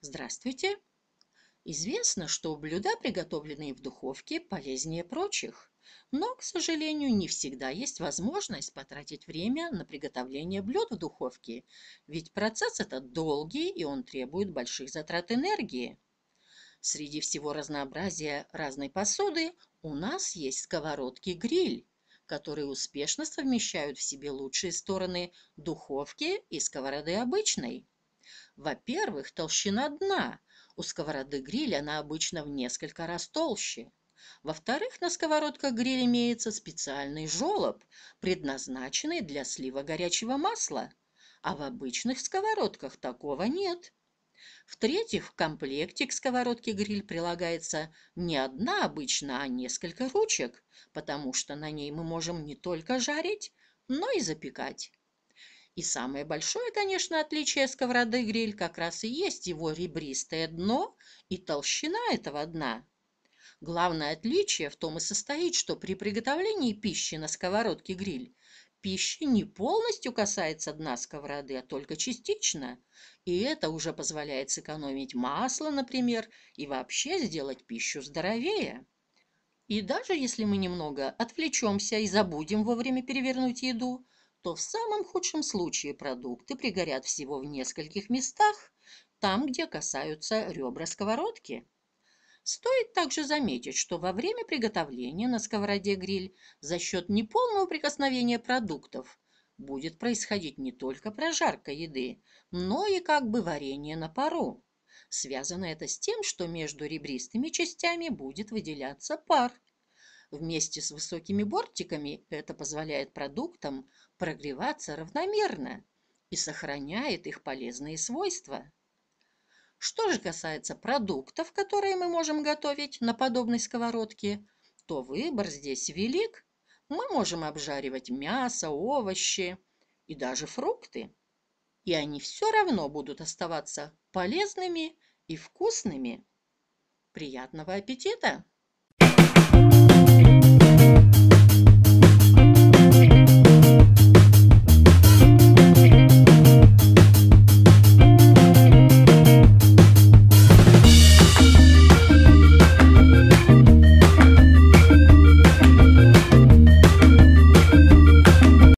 Здравствуйте! Известно, что блюда, приготовленные в духовке, полезнее прочих. Но, к сожалению, не всегда есть возможность потратить время на приготовление блюд в духовке, ведь процесс этот долгий и он требует больших затрат энергии. Среди всего разнообразия разной посуды у нас есть сковородки-гриль, которые успешно совмещают в себе лучшие стороны духовки и сковороды обычной. Во-первых, толщина дна. У сковороды гриль она обычно в несколько раз толще. Во-вторых, на сковородках гриль имеется специальный желоб, предназначенный для слива горячего масла, а в обычных сковородках такого нет. В-третьих, в комплекте к сковородке гриль прилагается не одна обычно, а несколько ручек, потому что на ней мы можем не только жарить, но и запекать. И самое большое, конечно, отличие сковороды гриль как раз и есть его ребристое дно и толщина этого дна. Главное отличие в том и состоит, что при приготовлении пищи на сковородке гриль пища не полностью касается дна сковороды, а только частично. И это уже позволяет сэкономить масло, например, и вообще сделать пищу здоровее. И даже если мы немного отвлечемся и забудем вовремя перевернуть еду – то в самом худшем случае продукты пригорят всего в нескольких местах, там, где касаются ребра сковородки. Стоит также заметить, что во время приготовления на сковороде-гриль за счет неполного прикосновения продуктов будет происходить не только прожарка еды, но и как бы варение на пару. Связано это с тем, что между ребристыми частями будет выделяться пар – Вместе с высокими бортиками это позволяет продуктам прогреваться равномерно и сохраняет их полезные свойства. Что же касается продуктов, которые мы можем готовить на подобной сковородке, то выбор здесь велик. Мы можем обжаривать мясо, овощи и даже фрукты. И они все равно будут оставаться полезными и вкусными. Приятного аппетита!